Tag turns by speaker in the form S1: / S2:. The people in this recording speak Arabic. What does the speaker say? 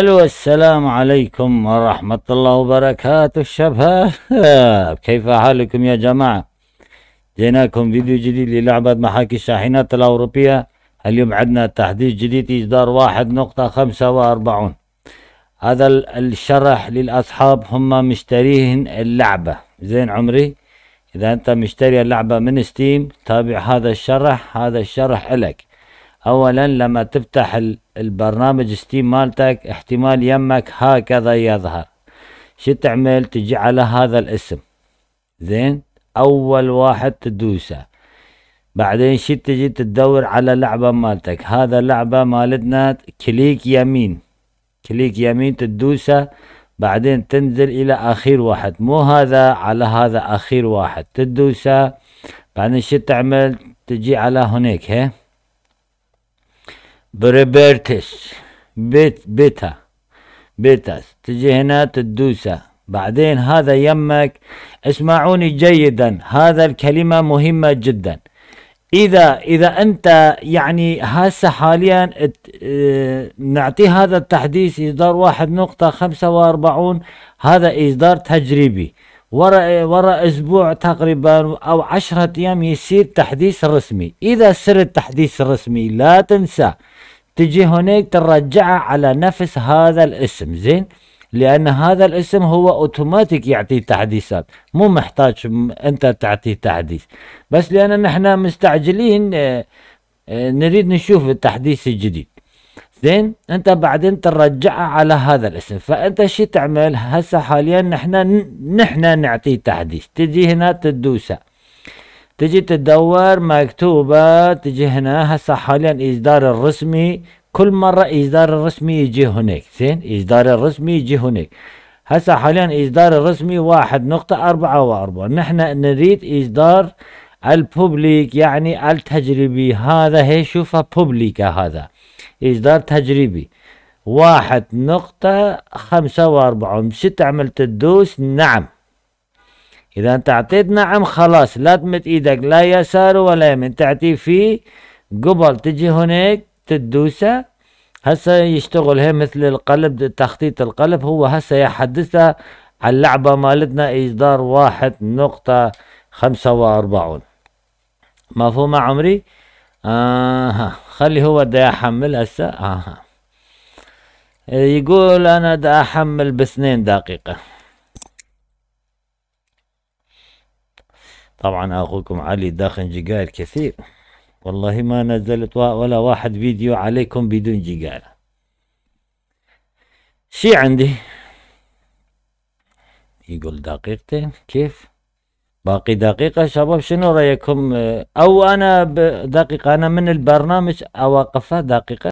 S1: الو السلام عليكم ورحمة الله وبركاته الشباب كيف حالكم يا جماعة جيناكم فيديو جديد للعبة محاكي الشاحنات الأوروبية اليوم عندنا تحديث جديد إصدار واحد نقطة خمسة وأربعون هذا الشرح للأصحاب هم مشتريهن اللعبة زين عمري إذا أنت مشتري اللعبة من ستيم تابع هذا الشرح هذا الشرح لك اولا لما تفتح البرنامج ستيم مالتك احتمال يمك هكذا يظهر شو تعمل تجي على هذا الاسم زين اول واحد تدوسه بعدين شو تجي تدور على لعبة مالتك هذا لعبة مالتنا كليك يمين كليك يمين تدوسه بعدين تنزل الى اخير واحد مو هذا على هذا اخير واحد تدوسه بعدين شو تعمل تجي على هناك هي بريبرتس بيت بيتا بيتاس تجي هنا تدوسه بعدين هذا يمك اسمعوني جيدا هذا الكلمة مهمة جدا إذا إذا أنت يعني هسه حاليا آه، نعطي هذا التحديث إصدار واحد نقطة خمسة وأربعون هذا إصدار تجريبي ورا ورا أسبوع تقريبا أو عشرة أيام يصير تحديث رسمي إذا صرت التحديث رسمي لا تنسى تجي هناك ترجعها على نفس هذا الاسم زين لان هذا الاسم هو اوتوماتيك يعطي تحديثات مو محتاج انت تعطي تحديث بس لان نحن مستعجلين آه، آه، نريد نشوف التحديث الجديد زين انت بعدين ترجعه على هذا الاسم فانت شو تعمل هسه حاليا نحن نحن نعطيه تحديث تجي هنا تدوسه تجي تدور مكتوبة تجي هنا هسه حاليا إصدار الرسمي كل مرة إصدار الرسمي يجي هناك زين إصدار الرسمي يجي هناك هسه حاليا إصدار الرسمي واحد نقطة أربعة وأربعة نحن نريد إصدار الببليك يعني التجريبي هذا هي شوفها ببليك هذا إصدار تجريبي واحد نقطة خمسة وأربعون ستة عملت الدوس نعم إذا أنت أعطيت نعم خلاص لا تمد إيدك لا يسار ولا يمين تعطي في قبل تجي هناك تدوسه هسه يشتغل هي مثل القلب تخطيط القلب هو هسه يحدثها على اللعبة مالتنا إصدار واحد نقطة خمسة وأربعون مفهومة عمري آه خلي هو دا يحمل هسه آه يقول أنا دا أحمل باثنين دقيقة طبعا اخوكم علي داخل جقاير كثير والله ما نزلت ولا واحد فيديو عليكم بدون جقاير شي عندي يقول دقيقتين كيف باقي دقيقة شباب شنو رأيكم أو أنا دقيقة أنا من البرنامج أوقفها دقيقة